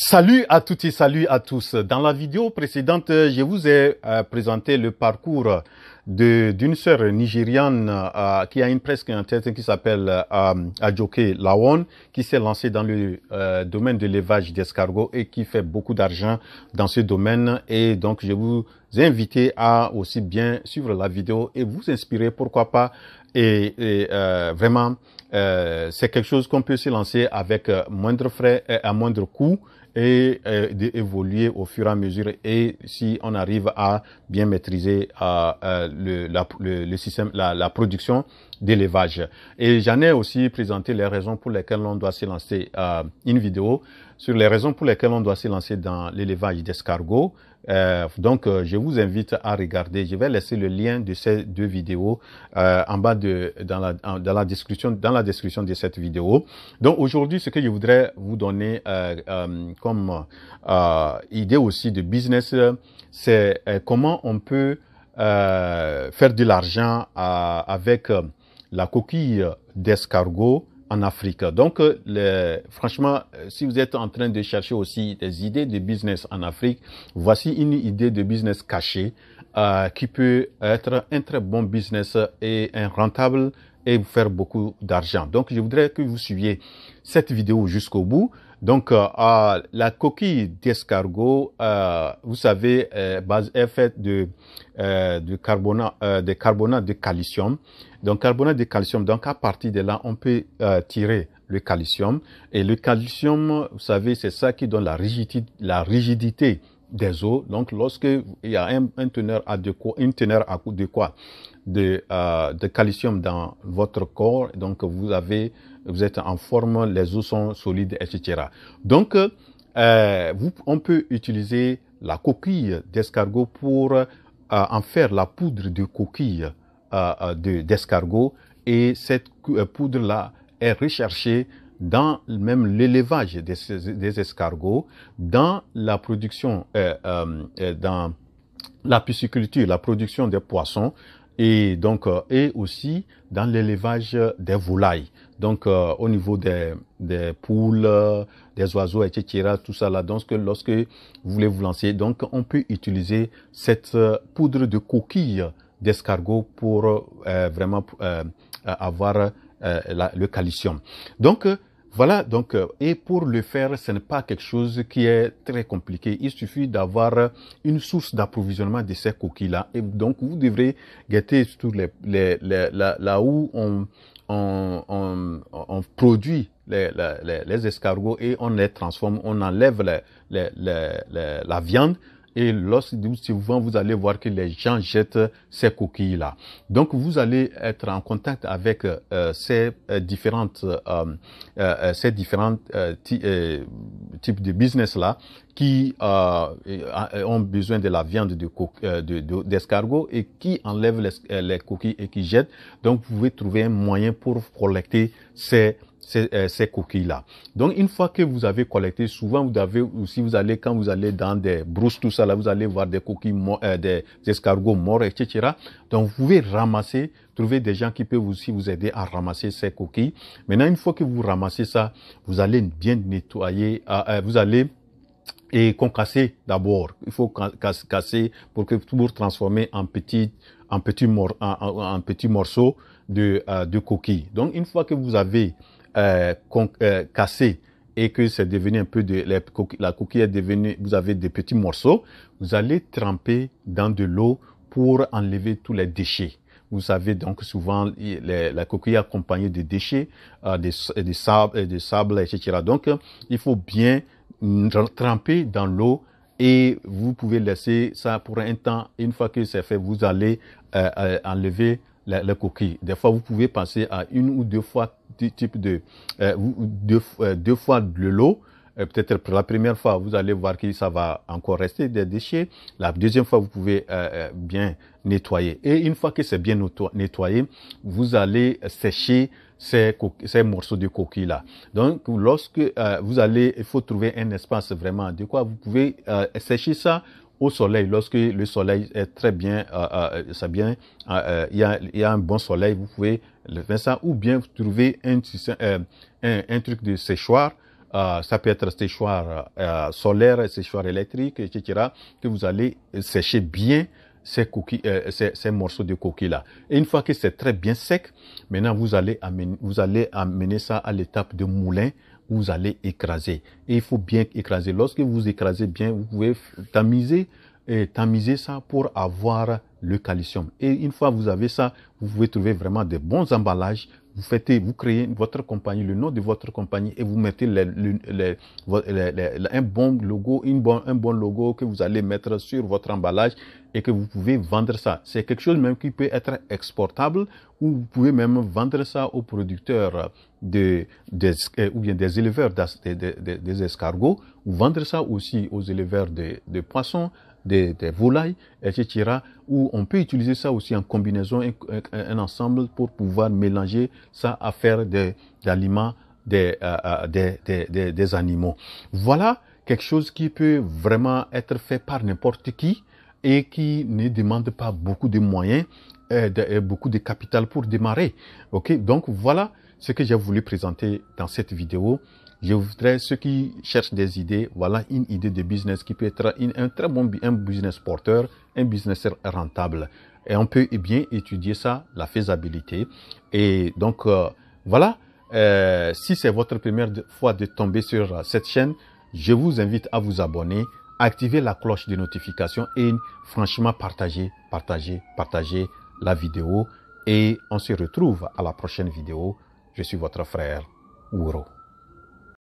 Salut à toutes et salut à tous. Dans la vidéo précédente, je vous ai euh, présenté le parcours d'une sœur nigériane euh, qui a une presse qui, qui s'appelle euh, Adjoke Lawon, qui s'est lancée dans le euh, domaine de l'élevage d'escargots et qui fait beaucoup d'argent dans ce domaine. Et donc, je vous invite à aussi bien suivre la vidéo et vous inspirer, pourquoi pas, et, vraiment, c'est quelque chose qu'on peut se lancer avec moindre frais, et à moindre coût et, euh, d'évoluer au fur et à mesure. Et si on arrive à bien maîtriser euh, euh, le, la, le, système, la, production d'élevage. Et j'en ai aussi présenté les raisons pour lesquelles on doit se lancer euh, une vidéo sur les raisons pour lesquelles on doit se lancer dans l'élevage d'escargots euh, donc, euh, je vous invite à regarder. Je vais laisser le lien de ces deux vidéos euh, en bas de dans la dans la description dans la description de cette vidéo. Donc aujourd'hui, ce que je voudrais vous donner comme idée aussi de business, c'est comment on peut faire de l'argent avec la coquille d'escargot en Afrique. Donc, euh, franchement, euh, si vous êtes en train de chercher aussi des idées de business en Afrique, voici une idée de business cachée euh, qui peut être un très bon business et un rentable et faire beaucoup d'argent. Donc, je voudrais que vous suiviez cette vidéo jusqu'au bout. Donc, euh, la coquille d'escargot, euh, vous savez, euh, base est faite de, de carbonate, de carbonate de calcium. Donc, carbonate de calcium. Donc, à partir de là, on peut tirer le calcium. Et le calcium, vous savez, c'est ça qui donne la rigidité, la rigidité des eaux Donc, lorsque il y a un, teneur adéquat, une teneur quoi de, euh, de calcium dans votre corps, donc vous avez, vous êtes en forme, les os sont solides, etc. Donc, euh, vous, on peut utiliser la coquille d'escargot pour euh, en faire la poudre de coquille d'escargot et cette poudre là est recherchée dans même l'élevage des, des, escargots, dans la production, dans la pisciculture, la production des poissons, et donc euh, et aussi dans l'élevage des volailles. Donc euh, au niveau des, des poules, des oiseaux, etc. Tout ça là. Donc lorsque vous voulez vous lancer, donc on peut utiliser cette euh, poudre de coquille d'escargot pour vraiment avoir le calcium. Donc voilà, donc, euh, et pour le faire, ce n'est pas quelque chose qui est très compliqué. Il suffit d'avoir une source d'approvisionnement de ces coquilles-là. Et donc, vous devrez guetter surtout là, où on, produit les, les, escargots et on les transforme, on enlève la viande et vous souvent vous allez voir que les gens jettent ces coquilles-là. Donc vous allez être en contact avec euh, euh, euh, ces différentes, ces différentes types de business-là qui ont besoin de la viande d'escargot et qui enlèvent les, les, coquilles et qui jettent. Donc, vous pouvez trouver un moyen pour collecter ces euh, ces, coquilles-là. Donc, une fois que vous avez collecté, souvent vous avez, si vous allez, quand vous allez dans des brousses, tout ça, là, vous allez voir des coquilles, euh, des, escargots morts, etc. Donc, vous pouvez ramasser, trouver des gens qui peuvent aussi vous aider à ramasser ces coquilles. Maintenant, une fois que vous ramassez ça, vous allez bien nettoyer, ah, euh, vous allez et concasser d'abord. Il faut casser pour que pour transformer en petits en petit morceaux de, de coquilles. Donc, une fois que vous avez euh, euh, cassé et que c'est devenu un peu de la coquille, est devenue, vous avez des petits morceaux, vous allez tremper dans de l'eau pour enlever tous les déchets. Vous savez donc souvent la coquille accompagnée de déchets, de sable, etc. Donc il faut bien tremper dans l'eau et vous pouvez laisser ça pour un temps. Une fois que c'est fait, vous allez euh, enlever la, la, coquille. Des fois, vous pouvez passer à une ou deux fois type de, euh, deux, euh, deux, fois de l'eau. Euh, peut-être la première fois, vous allez voir que ça va encore rester des déchets. La deuxième fois, vous pouvez bien nettoyer. Et une fois que c'est bien nettoyé, vous allez sécher ces, ces morceaux de coquille-là. Donc, lorsque vous allez, il faut trouver un espace vraiment de quoi Vous pouvez sécher ça au soleil, lorsque le soleil est très bien, ça euh, euh, bien euh, il, y a, un bon soleil, vous pouvez le faire ça, ou bien vous trouvez un, un, truc de séchoir, ça peut être séchoir solaire, séchoir électrique, etc., que vous allez sécher bien ces, coquilles, ces, morceaux de coquilles-là. Et une fois que c'est très bien sec, maintenant vous allez amener, vous allez amener ça à l'étape de moulin, vous allez écraser. Et il faut bien écraser. Lorsque vous écrasez bien, vous pouvez tamiser, et tamiser ça pour avoir le calcium. Et une fois vous avez ça, vous pouvez trouver vraiment des bons emballages. Vous faites, vous créez votre compagnie, le nom de votre compagnie et vous mettez un bon logo, une bon, un bon logo que vous allez mettre sur votre emballage et que vous pouvez vendre ça. C'est quelque chose même qui peut être exportable ou vous pouvez même vendre ça aux producteurs de, euh, ou bien des éleveurs des, escargots ou vendre ça aussi aux éleveurs de, poissons, des, volailles, etc. Ou on peut utiliser ça aussi en combinaison, un, ensemble pour pouvoir mélanger ça à faire des aliments euh, euh, des, des, des, des, animaux. Voilà quelque chose qui peut vraiment être fait par n'importe qui et qui ne demande pas beaucoup de moyens, et euh, euh, beaucoup de capital pour démarrer. Ok, donc voilà ce que j'ai voulu présenter dans cette vidéo. Je voudrais ceux qui cherchent des idées, voilà une idée de business qui peut être un très bon un business porteur, un business rentable. Et on peut eh bien étudier ça, la faisabilité. Et donc euh, voilà, euh, si c'est votre première fois de tomber sur cette chaîne, je vous invite à vous abonner activer la cloche de notification et franchement partagez, partagez, partagez la vidéo. Et on se retrouve à la prochaine vidéo. Je suis votre frère Uro.